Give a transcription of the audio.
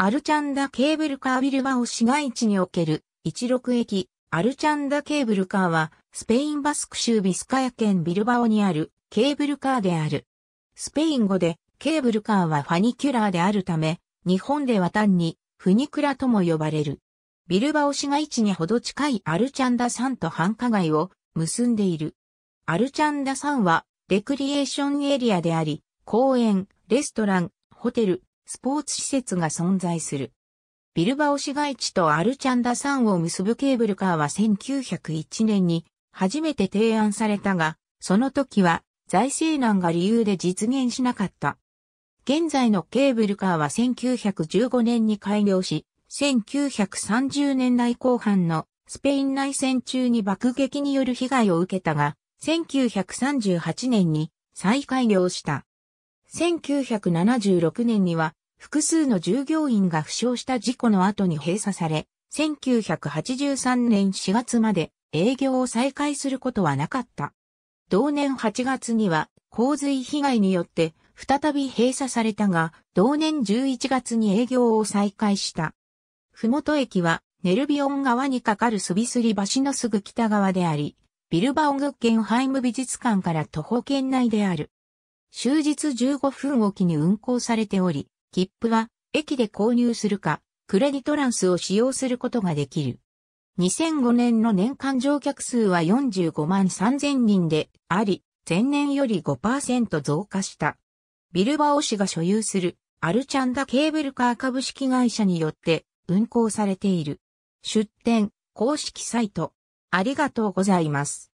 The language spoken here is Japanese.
アルチャンダケーブルカービルバオ市街地における16駅、アルチャンダケーブルカーは、スペインバスク州ビスカヤ県ビルバオにあるケーブルカーである。スペイン語でケーブルカーはファニキュラーであるため、日本では単にフニクラとも呼ばれる。ビルバオ市街地にほど近いアルチャンダ山と繁華街を結んでいる。アルチャンダ山はレクリエーションエリアであり、公園、レストラン、ホテル、スポーツ施設が存在する。ビルバオ市街地とアルチャンダ山を結ぶケーブルカーは1901年に初めて提案されたが、その時は財政難が理由で実現しなかった。現在のケーブルカーは1915年に開業し、1930年代後半のスペイン内戦中に爆撃による被害を受けたが、1938年に再開業した。1976年には複数の従業員が負傷した事故の後に閉鎖され、1983年4月まで営業を再開することはなかった。同年8月には洪水被害によって再び閉鎖されたが、同年11月に営業を再開した。ふもと駅はネルビオン川に架かるスビスリ橋のすぐ北側であり、ビルバオングッンハイム美術館から徒歩圏内である。終日15分おきに運行されており、切符は駅で購入するか、クレディトランスを使用することができる。2005年の年間乗客数は45万3000人であり、前年より5%増加した。ビルバオ市が所有するアルチャンダケーブルカー株式会社によって運行されている。出店、公式サイト。ありがとうございます。